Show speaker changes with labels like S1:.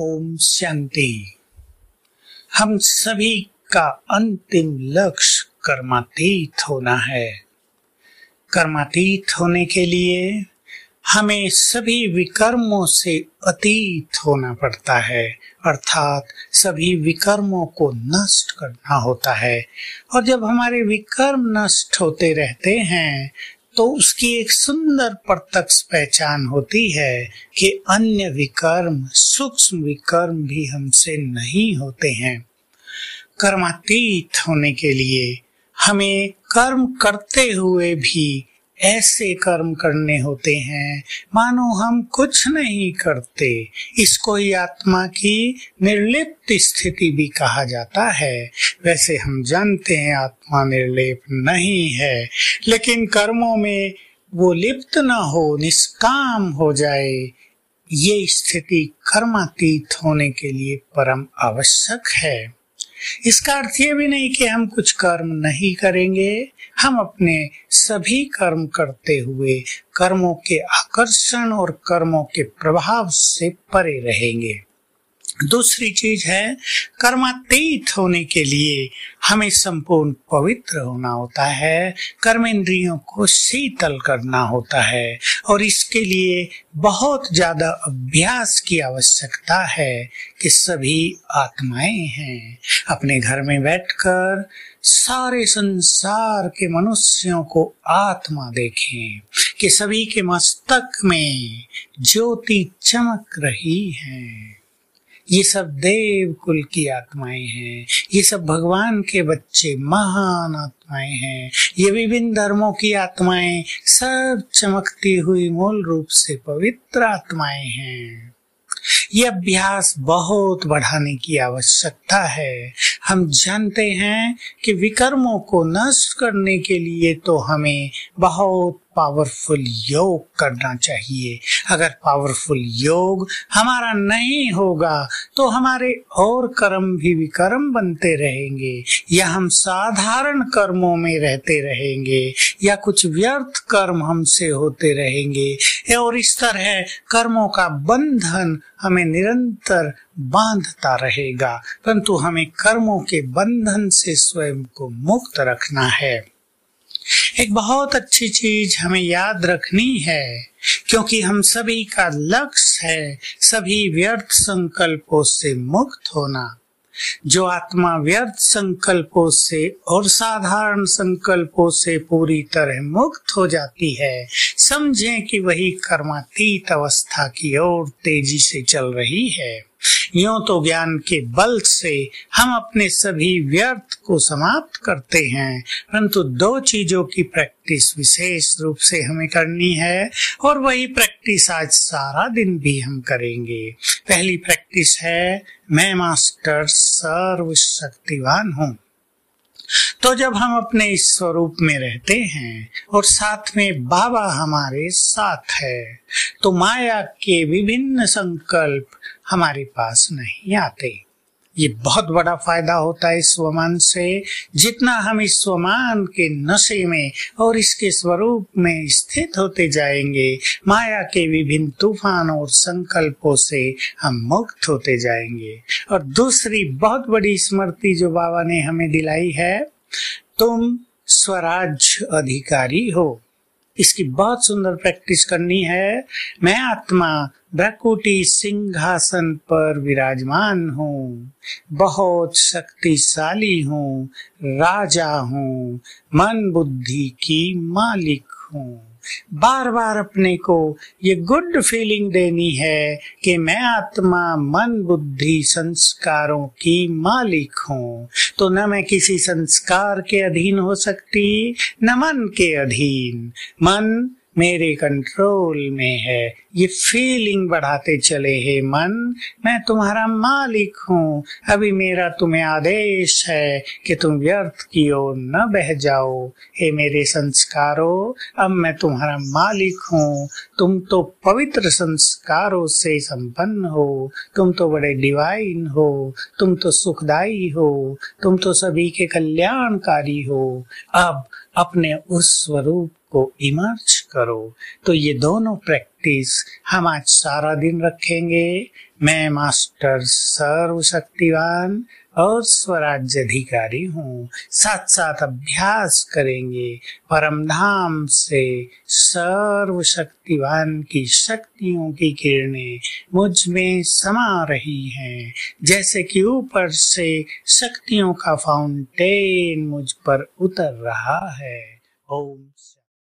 S1: ओम शांति हम सभी का अंतिम लक्ष्य कर्मातीत होना है कर्मातीत होने के लिए हमें सभी विकर्मों से अतीत होना पड़ता है अर्थात सभी विकर्मों को नष्ट करना होता है और जब हमारे विकर्म नष्ट होते रहते हैं तो उसकी एक सुंदर प्रत्यक्ष पहचान होती है कि अन्य विकर्म सूक्ष्म विकर्म भी हमसे नहीं होते हैं कर्मातीत होने के लिए हमें कर्म करते हुए भी ऐसे कर्म करने होते हैं मानो हम कुछ नहीं करते इसको ही आत्मा की निर्लिप्त स्थिति भी कहा जाता है वैसे हम जानते हैं आत्मा निर्लिप नहीं है लेकिन कर्मों में वो लिप्त ना हो निष्काम हो जाए ये स्थिति कर्मातीत होने के लिए परम आवश्यक है इसका अर्थ ये भी नहीं कि हम कुछ कर्म नहीं करेंगे हम अपने सभी कर्म करते हुए कर्मों के आकर्षण और कर्मों के प्रभाव से परे रहेंगे दूसरी चीज है कर्मातीत होने के लिए हमें संपूर्ण पवित्र होना होता है कर्म इंद्रियों को शीतल करना होता है और इसके लिए बहुत ज्यादा अभ्यास की आवश्यकता है कि सभी आत्माएं हैं अपने घर में बैठकर सारे संसार के मनुष्यों को आत्मा देखें कि सभी के मस्तक में ज्योति चमक रही है ये सब देव कुल की आत्माएं हैं ये सब भगवान के बच्चे महान आत्माएं हैं ये विभिन्न धर्मों की आत्माएं सब चमकती हुई मूल रूप से पवित्र आत्माएं हैं ये अभ्यास बहुत बढ़ाने की आवश्यकता है हम जानते हैं कि विकर्मों को नष्ट करने के लिए तो हमें बहुत पावरफुल योग करना चाहिए अगर पावरफुल योग हमारा नहीं होगा तो हमारे और कर्म भी विकर्म बनते रहेंगे या हम साधारण कर्मों में रहते रहेंगे या कुछ व्यर्थ कर्म हमसे होते रहेंगे और इस तरह कर्मों का बंधन हमें निरंतर बांधता रहेगा परंतु हमें कर्मों के बंधन से स्वयं को मुक्त रखना है एक बहुत अच्छी चीज हमें याद रखनी है क्योंकि हम सभी का लक्ष्य है सभी व्यर्थ संकल्पों से मुक्त होना जो आत्मा व्यर्थ संकल्पों से और साधारण संकल्पों से पूरी तरह मुक्त हो जाती है समझें कि वही कर्मातीत अवस्था की ओर तेजी से चल रही है यूं तो ज्ञान के बल से हम अपने सभी व्यर्थ को समाप्त करते हैं परंतु दो चीजों की प्रैक्टिस विशेष रूप से हमें करनी है और वही प्रैक्टिस आज सारा दिन भी हम करेंगे पहली प्रैक्टिस है मैं मास्टर सर्वशक्तिवान हूँ तो जब हम अपने इस स्वरूप में रहते हैं और साथ में बाबा हमारे साथ है तो माया के विभिन्न संकल्प हमारे पास नहीं आते ये बहुत बड़ा फायदा होता है स्वमान से जितना हम इस स्वमान के नशे में और इसके स्वरूप में स्थित होते जाएंगे माया के विभिन्न तूफानों और संकल्पों से हम मुक्त होते जाएंगे और दूसरी बहुत बड़ी स्मृति जो बाबा ने हमें दिलाई है तुम स्वराज अधिकारी हो इसकी बहुत सुंदर प्रैक्टिस करनी है मैं आत्मा ब्रकुटी सिंहासन पर विराजमान हूँ बहुत शक्तिशाली हूँ राजा हूँ मन बुद्धि की मालिक हूँ बार बार अपने को ये गुड फीलिंग देनी है कि मैं आत्मा मन बुद्धि संस्कारों की मालिक हूँ तो न मैं किसी संस्कार के अधीन हो सकती न मन के अधीन मन मेरे कंट्रोल में है ये फीलिंग बढ़ाते चले हे मन मैं तुम्हारा मालिक हूँ अभी मेरा तुम्हें आदेश है कि तुम व्यर्थ की ओर न बह जाओ हे मेरे संस्कारों अब मैं तुम्हारा मालिक हूँ तुम तो पवित्र संस्कारों से संपन्न हो तुम तो बड़े डिवाइन हो तुम तो सुखदाई हो तुम तो सभी के कल्याणकारी हो अब अपने उस स्वरूप को इमर्ज करो तो ये दोनों प्रैक्टिस हम आज सारा दिन रखेंगे मैं मास्टर सर्व शक्तिवान और स्वराज्य अधिकारी हूँ साथ साथ अभ्यास करेंगे परम धाम से सर्वशक्तिवान की शक्तियों की किरणें मुझ में समा रही हैं जैसे कि ऊपर से शक्तियों का फाउंटेन मुझ पर उतर रहा है ओम